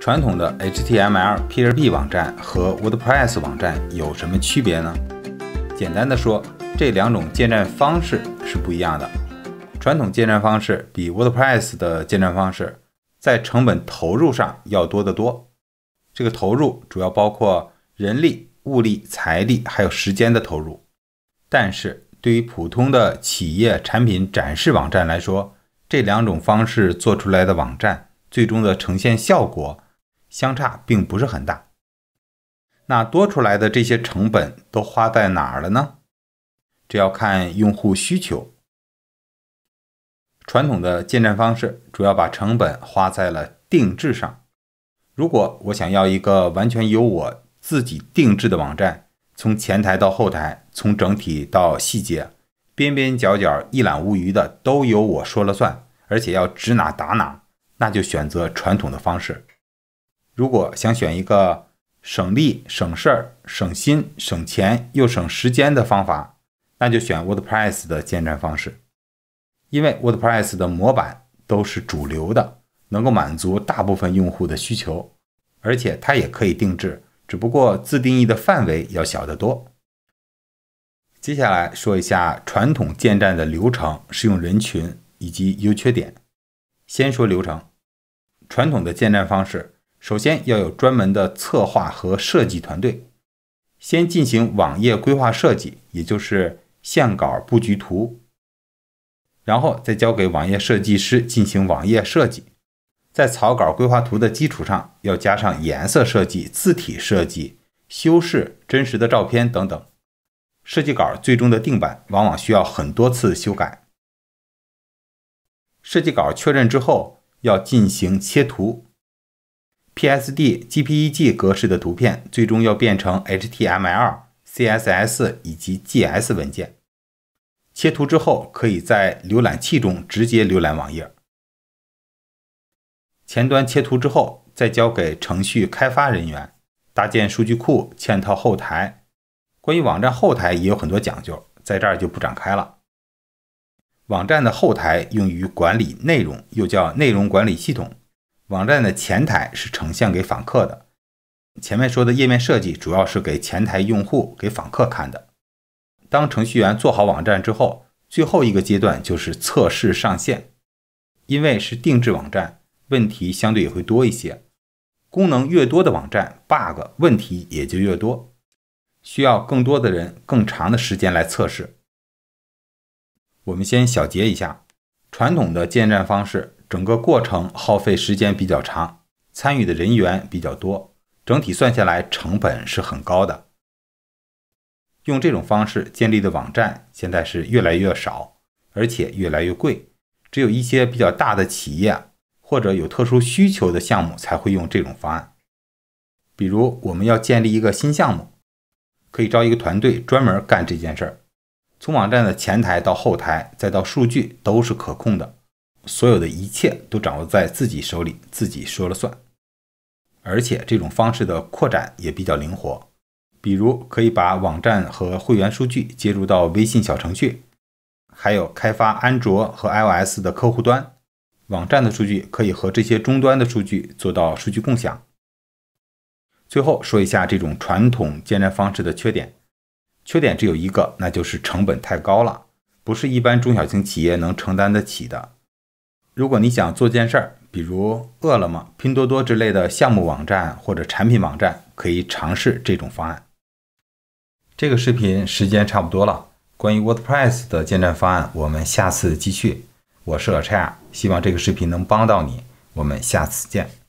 传统的 HTML、p r p 网站和 WordPress 网站有什么区别呢？简单的说，这两种建站方式是不一样的。传统建站方式比 WordPress 的建站方式在成本投入上要多得多。这个投入主要包括人力、物力、财力还有时间的投入。但是对于普通的企业产品展示网站来说，这两种方式做出来的网站最终的呈现效果。相差并不是很大，那多出来的这些成本都花在哪儿了呢？这要看用户需求。传统的建站方式主要把成本花在了定制上。如果我想要一个完全由我自己定制的网站，从前台到后台，从整体到细节，边边角角一览无余的都由我说了算，而且要指哪打哪，那就选择传统的方式。如果想选一个省力、省事儿、省心、省钱又省时间的方法，那就选 WordPress 的建站方式，因为 WordPress 的模板都是主流的，能够满足大部分用户的需求，而且它也可以定制，只不过自定义的范围要小得多。接下来说一下传统建站的流程、适用人群以及优缺点。先说流程，传统的建站方式。首先要有专门的策划和设计团队，先进行网页规划设计，也就是线稿布局图，然后再交给网页设计师进行网页设计。在草稿规划图的基础上，要加上颜色设计、字体设计、修饰真实的照片等等。设计稿最终的定版往往需要很多次修改。设计稿确认之后，要进行切图。PSD、JPEG 格式的图片最终要变成 HTML、CSS 以及 g s 文件。切图之后，可以在浏览器中直接浏览网页。前端切图之后，再交给程序开发人员搭建数据库、嵌套后台。关于网站后台也有很多讲究，在这儿就不展开了。网站的后台用于管理内容，又叫内容管理系统。网站的前台是呈现给访客的。前面说的页面设计主要是给前台用户、给访客看的。当程序员做好网站之后，最后一个阶段就是测试上线。因为是定制网站，问题相对也会多一些。功能越多的网站，bug 问题也就越多，需要更多的人、更长的时间来测试。我们先小结一下传统的建站方式。整个过程耗费时间比较长，参与的人员比较多，整体算下来成本是很高的。用这种方式建立的网站现在是越来越少，而且越来越贵。只有一些比较大的企业或者有特殊需求的项目才会用这种方案。比如我们要建立一个新项目，可以招一个团队专门干这件事儿，从网站的前台到后台再到数据都是可控的。所有的一切都掌握在自己手里，自己说了算。而且这种方式的扩展也比较灵活，比如可以把网站和会员数据接入到微信小程序，还有开发安卓和 iOS 的客户端，网站的数据可以和这些终端的数据做到数据共享。最后说一下这种传统建站方式的缺点，缺点只有一个，那就是成本太高了，不是一般中小型企业能承担得起的。如果你想做件事儿，比如饿了么、拼多多之类的项目网站或者产品网站，可以尝试这种方案。这个视频时间差不多了，关于 WordPress 的建站方案，我们下次继续。我是老蔡啊，希望这个视频能帮到你，我们下次见。